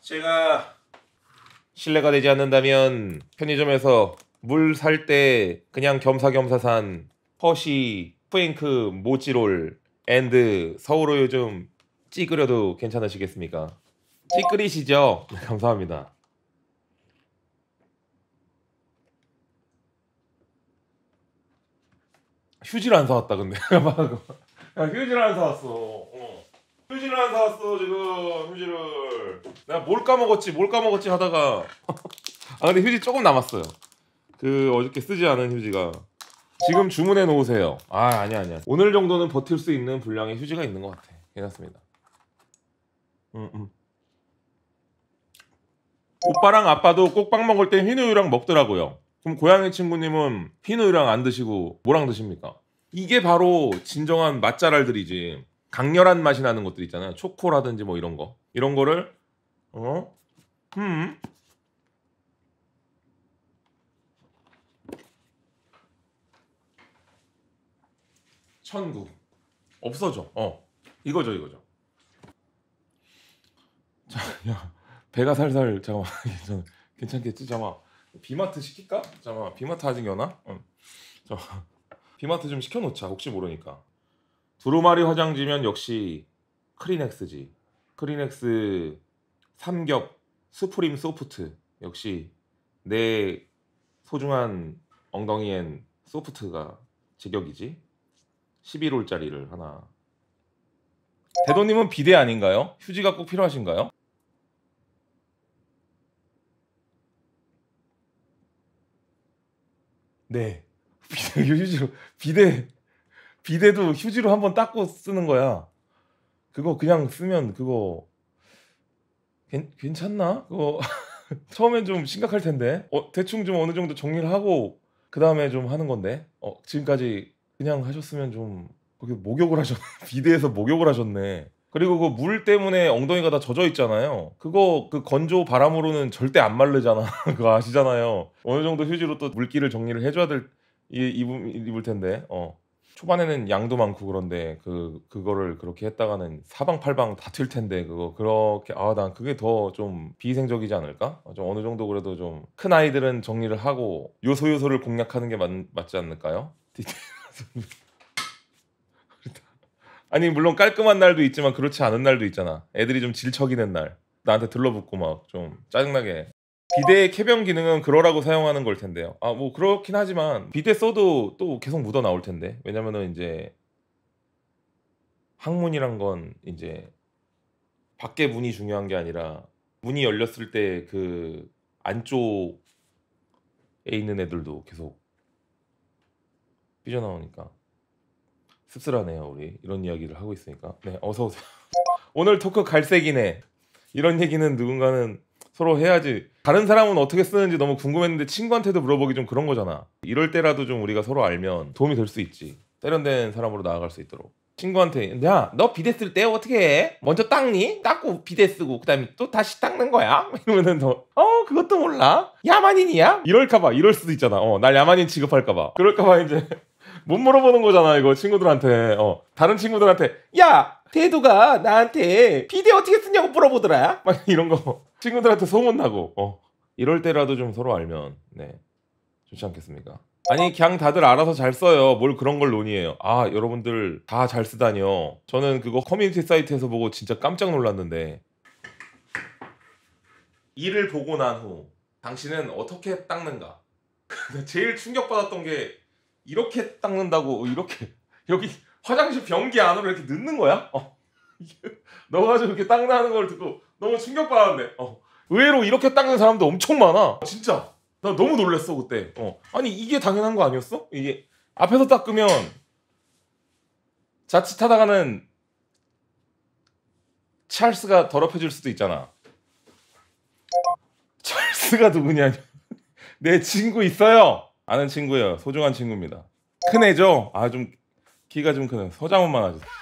제가 실례가 되지 않는다면 편의점에서 물 살 때 그냥 겸사겸사 산 퍼시 프랭크 모찌롤 앤드 서울로 요즘 찌그려도 괜찮으시겠습니까? 찌그리시죠? 네, 감사합니다. 휴지를 안 사왔다 근데 야 휴지를 안 사왔어 어. 휴지를 안 사왔어 지금 휴지를 내가 뭘 까먹었지 뭘 까먹었지 하다가 아 근데 휴지 조금 남았어요 그 어저께 쓰지 않은 휴지가 지금 주문해 놓으세요 아 아니야 아니야 오늘 정도는 버틸 수 있는 분량의 휴지가 있는 것 같아 괜찮습니다 음, 음. 오빠랑 아빠도 꼭 빵 먹을 때 흰우유랑 먹더라고요 그럼 고양이 친구님은 흰우유랑 안 드시고 뭐랑 드십니까? 이게 바로 진정한 맛잘알들이지. 강렬한 맛이 나는 것들 있잖아요. 초코라든지 뭐 이런 거. 이런 거를 어? 흠천국 음. 없어져. 어. 이거죠, 이거죠. 자, 야. 배가 살살 잠깐만. 괜찮겠지? 잠깐만. 비마트 시킬까? 잠깐만. 비마트 아직 여나? 응. 잠깐만. 비마트 좀 시켜놓자 혹시 모르니까 두루마리 화장지면 역시 크리넥스지 크리넥스 삼겹 수프림 소프트 역시 내 소중한 엉덩이엔 소프트가 제격이지 11월짜리를 하나 대도님은 비대 아닌가요? 휴지가 꼭 필요하신가요? 네 비데 휴지로 비데 비데도 휴지로 한 번 닦고 쓰는 거야. 그거 그냥 쓰면 그거 괜, 찮나 그거 처음엔 좀 심각할 텐데 어, 대충 좀 어느 정도 정리를 하고 그 다음에 좀 하는 건데 어, 지금까지 그냥 하셨으면 좀 거기 목욕을 하셨 비대에서 목욕을 하셨네. 그리고 그 물 때문에 엉덩이가 다 젖어 있잖아요. 그거 그 건조 바람으로는 절대 안 마르잖아. 그거 아시잖아요. 어느 정도 휴지로 또 물기를 정리를 해줘야 될 입을, 입을 텐데 어. 초반에는 양도 많고 그런데 그 그거를 그렇게 했다가는 사방팔방 다 틀 텐데 그거 그렇게 아 난 그게 더 좀비생적이지 않을까? 어, 좀 어느 정도 그래도 좀 큰 아이들은 정리를 하고 요소 요소를 공략하는 게 맞, 맞지 않을까요? 아니 물론 깔끔한 날도 있지만 그렇지 않은 날도 있잖아. 애들이 좀 질척이는 날 나한테 들러붙고 막 좀 짜증나게 비대의 캐변 기능은 그러라고 사용하는 걸 텐데요. 아 뭐 그렇긴 하지만 비대 써도 또 계속 묻어 나올 텐데 왜냐면은 이제 항문이란 건 이제 밖에 문이 중요한 게 아니라 문이 열렸을 때 그 안쪽에 있는 애들도 계속 삐져나오니까 씁쓸하네요 우리 이런 이야기를 하고 있으니까 네 어서 오세요 오늘 토크 갈색이네 이런 얘기는 누군가는 서로 해야지 다른 사람은 어떻게 쓰는지 너무 궁금했는데 친구한테도 물어보기 좀 그런 거잖아 이럴 때라도 좀 우리가 서로 알면 도움이 될 수 있지 세련된 사람으로 나아갈 수 있도록 친구한테 야 너 비데 쓸 때 어떻게 해? 먼저 닦니? 닦고 비데 쓰고 그 다음에 또 다시 닦는 거야? 이러면은 너어 그것도 몰라? 야만인이야? 이럴까봐 이럴 수도 있잖아 어 날 야만인 취급할까봐 그럴까봐 이제 못 물어보는 거잖아 이거 친구들한테 어 다른 친구들한테 야 태도가 나한테 비대 어떻게 쓰냐고 물어보더라 막 이런 거 친구들한테 소문 나고 어 이럴 때라도 좀 서로 알면 네 좋지 않겠습니까? 아니 그냥 다들 알아서 잘 써요 뭘 그런 걸 논의해요 아 여러분들 다 잘 쓰다니요 저는 그거 커뮤니티 사이트에서 보고 진짜 깜짝 놀랐는데 이를 보고 난 후 당신은 어떻게 닦는가 제일 충격받았던 게 이렇게 닦는다고 어, 이렇게 여기 화장실 변기 안으로 이렇게 넣는 거야? 어. 넣어가지고 이렇게 닦는다는 걸 듣고 너무 충격받았네. 어. 의외로 이렇게 닦는 사람도 엄청 많아. 어, 진짜. 나 너무 놀랬어 그때. 어. 아니 이게 당연한 거 아니었어? 이게 앞에서 닦으면 자칫하다가는 찰스가 더럽혀질 수도 있잖아. 찰스가 누구냐? 내 친구 있어요. 아는 친구예요. 소중한 친구입니다. 큰 애죠? 아좀 키가 좀 크네. 서장훈만 하죠.